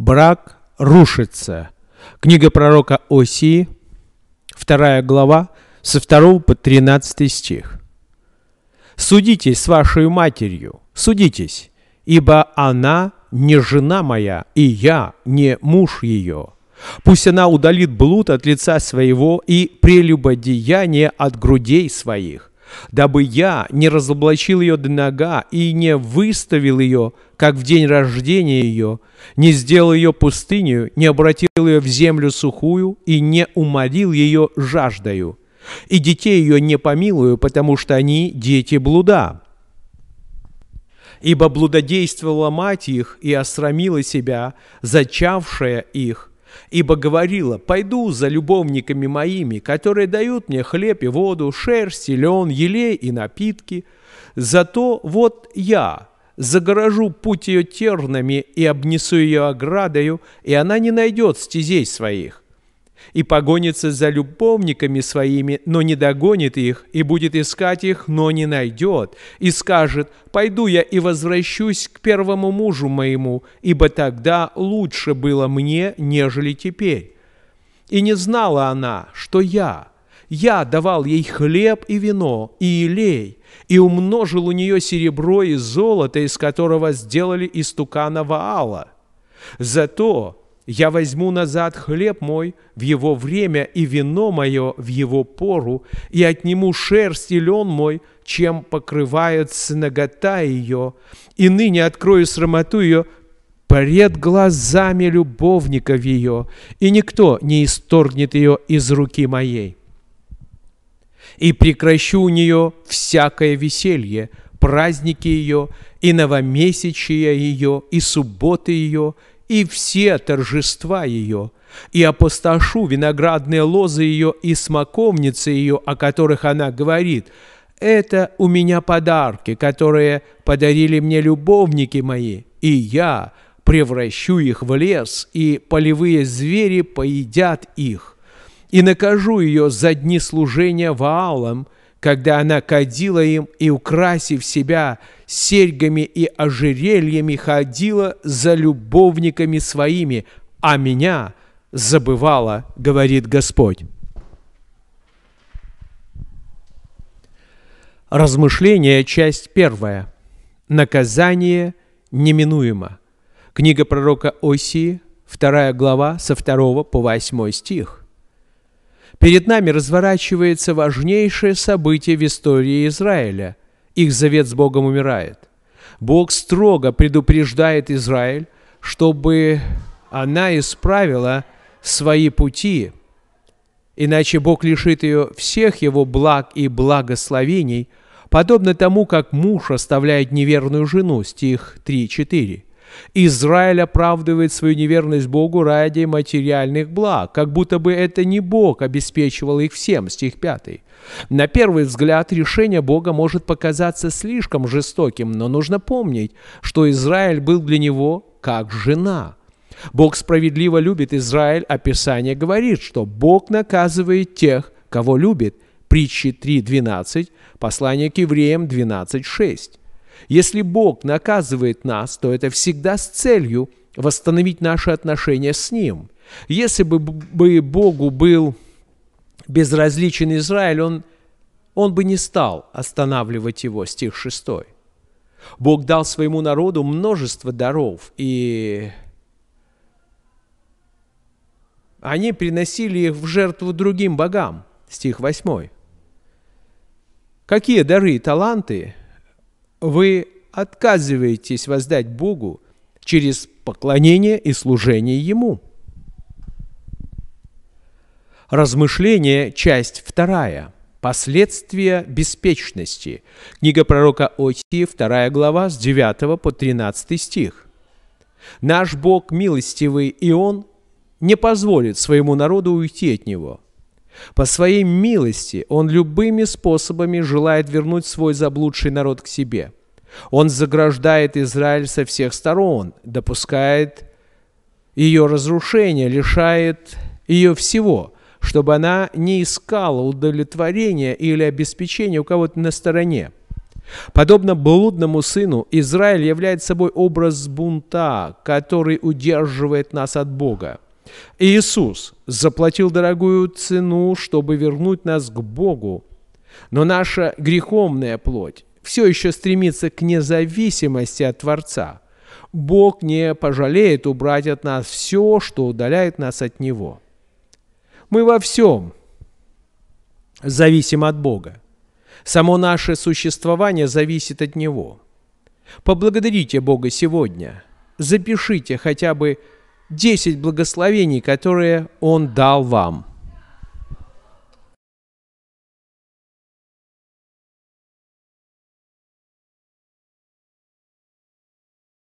брак рушится. Книга пророка Осии, вторая глава, со 2 по 13 стих. «Судитесь с вашей матерью, судитесь, ибо она не жена моя, и я не муж ее. Пусть она удалит блуд от лица своего и прелюбодеяние от грудей своих, дабы я не разоблачил ее до нога и не выставил ее, как в день рождения ее, не сделал ее пустыню, не обратил ее в землю сухую и не уморил ее жаждою. И детей ее не помилую, потому что они дети блуда. Ибо блудодействовала мать их и осрамила себя, зачавшая их, Ибо говорила, пойду за любовниками моими, которые дают мне хлеб и воду, шерсть лен, елей и напитки. Зато вот я загорожу путь ее тернами и обнесу ее оградою, и она не найдет стезей своих и погонится за любовниками своими, но не догонит их, и будет искать их, но не найдет, и скажет, «Пойду я и возвращусь к первому мужу моему, ибо тогда лучше было мне, нежели теперь». И не знала она, что я, я давал ей хлеб и вино, и елей, и умножил у нее серебро и золото, из которого сделали истукана Ваала. Зато я возьму назад хлеб мой в его время и вино мое в его пору, и отниму шерсть и лен мой, чем покрывается нагота ее, и ныне открою срамоту ее пред глазами любовников ее, и никто не исторгнет ее из руки моей. И прекращу у нее всякое веселье, праздники ее, и новомесячие ее, и субботы ее, и все торжества ее, и опустошу виноградные лозы ее и смоковницы ее, о которых она говорит. Это у меня подарки, которые подарили мне любовники мои, и я превращу их в лес, и полевые звери поедят их. И накажу ее за дни служения Ваалом – когда она кадила им и, украсив себя серьгами и ожерельями, ходила за любовниками своими, а меня забывала, говорит Господь. Размышление, часть первая. Наказание неминуемо. Книга пророка Осии, вторая глава, со второго по восьмой стих. Перед нами разворачивается важнейшее событие в истории Израиля. Их завет с Богом умирает. Бог строго предупреждает Израиль, чтобы она исправила свои пути, иначе Бог лишит ее всех его благ и благословений, подобно тому, как муж оставляет неверную жену, стих 3-4. Израиль оправдывает свою неверность Богу ради материальных благ, как будто бы это не Бог обеспечивал их всем, стих 5. На первый взгляд решение Бога может показаться слишком жестоким, но нужно помнить, что Израиль был для него как жена. Бог справедливо любит Израиль, а Писание говорит, что Бог наказывает тех, кого любит. Притчи 3.12, послание к евреям 12.6. Если Бог наказывает нас, то это всегда с целью восстановить наши отношения с Ним. Если бы, бы Богу был безразличен Израиль, он, он бы не стал останавливать его, стих 6. Бог дал своему народу множество даров, и они приносили их в жертву другим богам, стих 8. Какие дары и таланты вы отказываетесь воздать Богу через поклонение и служение Ему. Размышление, часть вторая. Последствия беспечности. Книга пророка Отии, 2 глава, с 9 по 13 стих. «Наш Бог милостивый, и Он не позволит своему народу уйти от Него. По своей милости он любыми способами желает вернуть свой заблудший народ к себе. Он заграждает Израиль со всех сторон, допускает ее разрушение, лишает ее всего, чтобы она не искала удовлетворения или обеспечения у кого-то на стороне. Подобно блудному сыну, Израиль является собой образ бунта, который удерживает нас от Бога. Иисус заплатил дорогую цену, чтобы вернуть нас к Богу, но наша греховная плоть все еще стремится к независимости от Творца. Бог не пожалеет убрать от нас все, что удаляет нас от Него. Мы во всем зависим от Бога. Само наше существование зависит от Него. Поблагодарите Бога сегодня. Запишите хотя бы 10 благословений, которые Он дал вам.